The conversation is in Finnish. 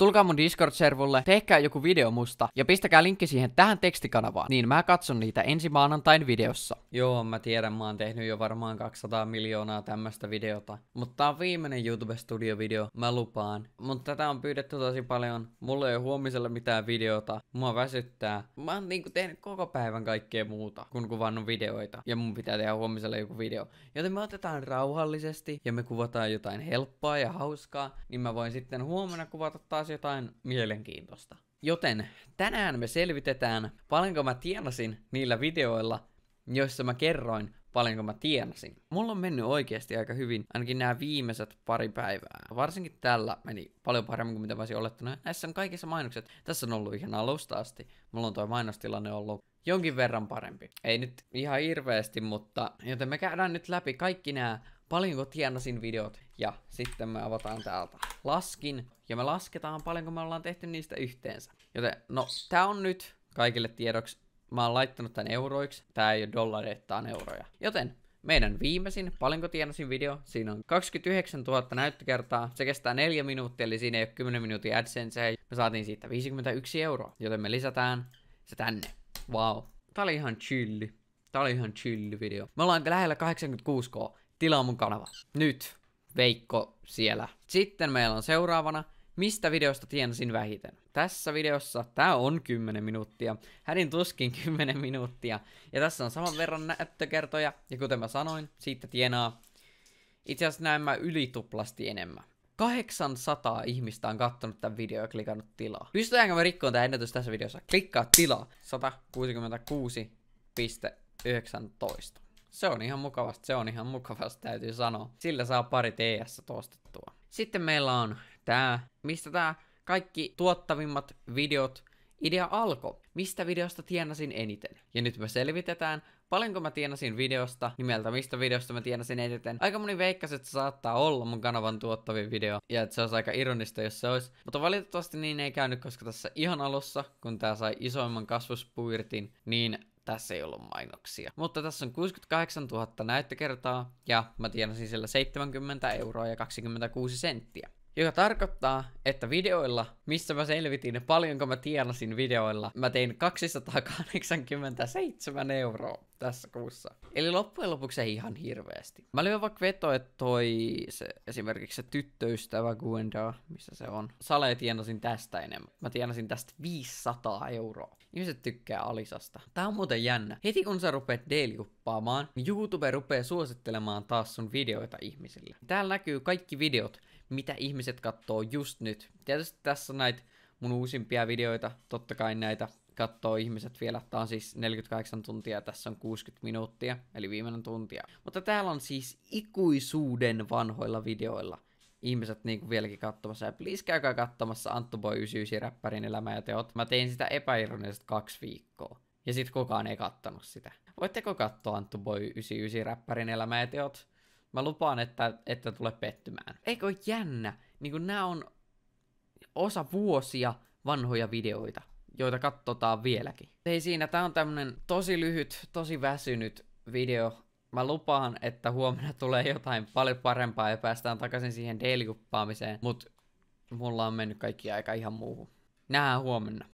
Tulkaa mun Discord-servulle, tehkää joku video musta ja pistäkää linkki siihen tähän tekstikanavaan, niin mä katson niitä ensi maanantain videossa. Joo, mä tiedän, mä oon tehnyt jo varmaan 200 miljoonaa tämmöstä videota. Mutta tää on viimeinen YouTube Studio-video, mä lupaan. Mutta tätä on pyydetty tosi paljon. Mulla ei ole huomisella mitään videota. Mua väsyttää. Mä oon niinku tehnyt koko päivän kaikkea muuta, kun kuvannut videoita. Ja mun pitää tehdä huomisella joku video. Joten me otetaan rauhallisesti ja me kuvataan jotain helppoa ja hauskaa. Niin mä voin sitten huomenna kuvata taas jotain mielenkiintoista. Joten tänään me selvitetään, paljonko mä tienasin niillä videoilla, joissa mä kerroin, paljonko mä tienasin. Mulla on mennyt oikeasti aika hyvin, ainakin nämä viimeiset pari päivää. Varsinkin tällä meni paljon paremmin kuin mitä mä olisin olettanut. Näissä on kaikissa mainokset. Tässä on ollut ihan alusta asti. Mulla on toi mainostilanne ollut jonkin verran parempi. Ei nyt ihan hirveästi, mutta joten me käydään nyt läpi kaikki nämä paljonko tienasin videot. Ja sitten me avataan täältä laskin. Ja me lasketaan paljonko me ollaan tehty niistä yhteensä. Joten, no, tää on nyt kaikille tiedoksi. Mä oon laittanut tän euroiksi. Tää ei ole dollareita, tää on euroja. Joten meidän viimeisin Paljonko tienasin video, siinä on 29 000 näyttökertaa, se kestää 4 minuuttia, eli siinä ei ole 10 minuuttia AdSense, me saatiin siitä 51 euroa, joten me lisätään se tänne. Wow. Tää oli ihan chilli. Tää oli ihan chilli video. Me ollaan lähellä 86k tilaa mun kanava. Nyt, Veikko siellä. Sitten meillä on seuraavana, mistä videosta tienasin vähiten. Tässä videossa, tää on 10 minuuttia, hädin tuskin 10 minuuttia. Ja tässä on saman verran näyttökertoja, ja kuten mä sanoin, siitä tienaa itse asiassa näin mä ylituplasti enemmän. 800 ihmistä on kattonut tämän videon ja klikannut tilaa. Pystytäänkö mä rikkoon tämä ennätys tässä videossa? Klikkaa tilaa. 166.19 se on ihan mukavasti, se on ihan mukavasti, täytyy sanoa. Sillä saa pari TS toistettua. Sitten meillä on tää, mistä tää kaikki tuottavimmat videot idea alkoi. Mistä videosta tienasin eniten? Ja nyt me selvitetään, paljonko mä tienasin videosta, nimeltä mistä videosta mä tienasin eniten. Aika moni veikkasi, että se saattaa olla mun kanavan tuottavin video, ja että se olisi aika ironista, jos se olisi. Mutta valitettavasti niin ei käynyt, koska tässä ihan alussa, kun tää sai isoimman kasvuspuirtin, niin tässä ei ollut mainoksia. Mutta tässä on 68 000 näyttökertaa ja mä tienasin sillä 70 euroa ja 26 senttiä joka tarkoittaa, että videoilla, missä mä selvitin paljonko mä tienasin videoilla, mä tein 287 euroa tässä kuussa. Eli loppujen lopuksi ei ihan hirveästi. Mä lyön vaikka veto, että toi se, esimerkiksi se tyttöystävä Gwenda, missä se on. Sale tienasin tästä enemmän. Mä tienasin tästä 500 euroa. Ihmiset tykkää Alisasta. Tää on muuten jännä. Heti kun sä rupeat daily niin YouTube rupeaa suosittelemaan taas sun videoita ihmisille. Täällä näkyy kaikki videot, mitä ihmiset katsoo just nyt. Tietysti tässä näitä mun uusimpia videoita, totta kai näitä katsoo ihmiset vielä, tämä on siis 48 tuntia, tässä on 60 minuuttia, eli viimeinen tuntia. Mutta täällä on siis ikuisuuden vanhoilla videoilla ihmiset niinku vieläkin katsomassa. Ja please käykää katsomassa Anttu Boy 99 räppärin elämä ja teot. Mä tein sitä epäironisesti kaksi viikkoa. Ja sit kukaan ei kattonut sitä. Voitteko katsoa Anttu Boy 99 räppärin elämä ja teot? Mä lupaan, että, että tule pettymään. Eikö ole jännä? Niinku nää on osa vuosia vanhoja videoita joita katsotaan vieläkin. Ei siinä, tää on tämmönen tosi lyhyt, tosi väsynyt video. Mä lupaan, että huomenna tulee jotain paljon parempaa ja päästään takaisin siihen daily mutta mulla on mennyt kaikki aika ihan muuhun. Nähdään huomenna.